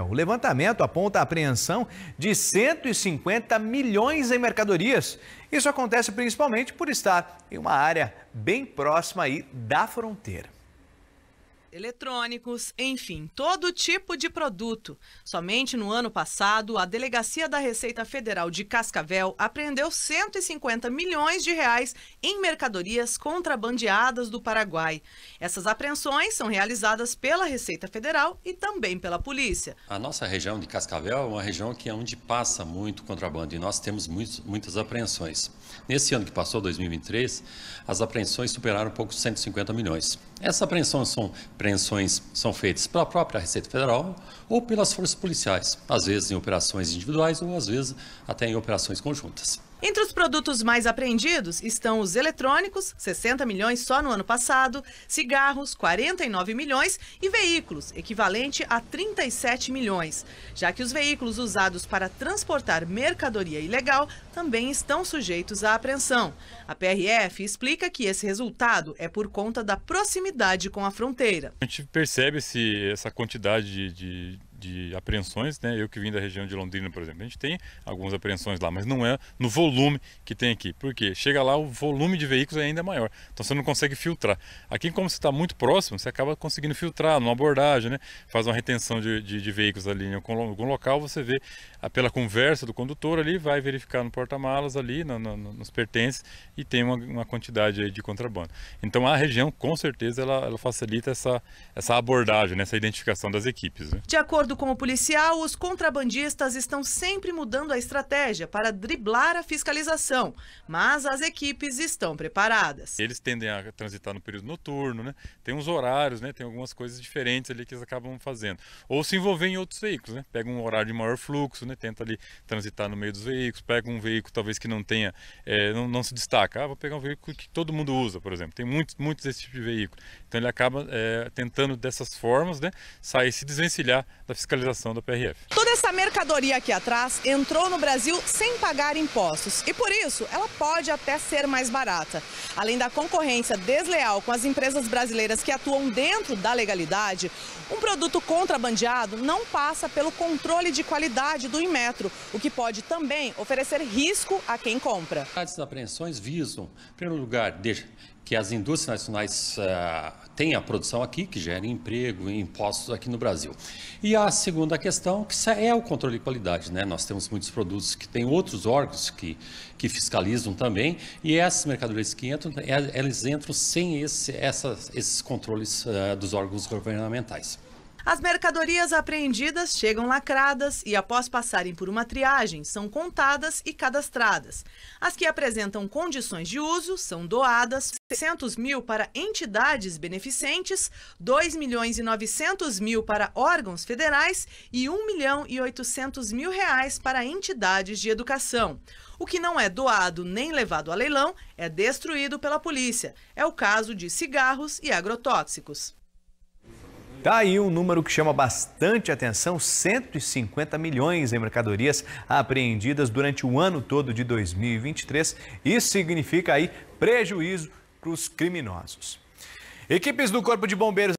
O levantamento aponta a apreensão de 150 milhões em mercadorias. Isso acontece principalmente por estar em uma área bem próxima aí da fronteira eletrônicos, enfim, todo tipo de produto. Somente no ano passado, a Delegacia da Receita Federal de Cascavel apreendeu 150 milhões de reais em mercadorias contrabandeadas do Paraguai. Essas apreensões são realizadas pela Receita Federal e também pela polícia. A nossa região de Cascavel é uma região que é onde passa muito contrabando e nós temos muitos, muitas apreensões. Nesse ano que passou, 2023, as apreensões superaram um pouco 150 milhões. Essas apreensões são apreensões são feitas pela própria Receita Federal ou pelas forças policiais, às vezes em operações individuais ou às vezes até em operações conjuntas. Entre os produtos mais apreendidos estão os eletrônicos, 60 milhões só no ano passado, cigarros, 49 milhões e veículos, equivalente a 37 milhões, já que os veículos usados para transportar mercadoria ilegal também estão sujeitos à apreensão. A PRF explica que esse resultado é por conta da proximidade com a fronteira. A gente percebe esse, essa quantidade de, de de apreensões, né? Eu que vim da região de Londrina, por exemplo, a gente tem algumas apreensões lá, mas não é no volume que tem aqui. porque Chega lá, o volume de veículos é ainda maior. Então você não consegue filtrar. Aqui, como você está muito próximo, você acaba conseguindo filtrar numa abordagem, né? Faz uma retenção de, de, de veículos ali em algum local, você vê pela conversa do condutor ali, vai verificar no porta-malas ali, no, no, nos pertences, e tem uma, uma quantidade de contrabando. Então a região, com certeza, ela, ela facilita essa, essa abordagem, né? essa identificação das equipes. Né? De acordo acordo com o policial, os contrabandistas estão sempre mudando a estratégia para driblar a fiscalização, mas as equipes estão preparadas. Eles tendem a transitar no período noturno, né? Tem uns horários, né? Tem algumas coisas diferentes ali que eles acabam fazendo. Ou se envolver em outros veículos, né? Pega um horário de maior fluxo, né? Tenta ali transitar no meio dos veículos, pega um veículo talvez que não tenha, é, não, não, se destaca. Ah, vou pegar um veículo que todo mundo usa, por exemplo. Tem muitos, muitos desse tipo de veículo. Então ele acaba é, tentando dessas formas, né? Sair, se desvencilhar da fiscalização fiscalização da PRF. Toda essa mercadoria aqui atrás entrou no Brasil sem pagar impostos e por isso ela pode até ser mais barata. Além da concorrência desleal com as empresas brasileiras que atuam dentro da legalidade, um produto contrabandeado não passa pelo controle de qualidade do Inmetro, o que pode também oferecer risco a quem compra. As apreensões visam, em primeiro lugar, que as indústrias nacionais uh, têm a produção aqui, que gera emprego e impostos aqui no Brasil. E a segunda questão, que é o controle de qualidade. Né? Nós temos muitos produtos que têm outros órgãos que, que fiscalizam também, e essas mercadorias que entram, eh, elas entram sem esse, essas, esses controles uh, dos órgãos governamentais. As mercadorias apreendidas chegam lacradas e, após passarem por uma triagem, são contadas e cadastradas. As que apresentam condições de uso são doadas 600 mil para entidades beneficentes, 2 milhões e 900 mil para órgãos federais e 1 milhão e 800 mil reais para entidades de educação. O que não é doado nem levado a leilão é destruído pela polícia. É o caso de cigarros e agrotóxicos. Tá aí um número que chama bastante atenção: 150 milhões em mercadorias apreendidas durante o ano todo de 2023. Isso significa aí prejuízo para os criminosos. Equipes do Corpo de Bombeiros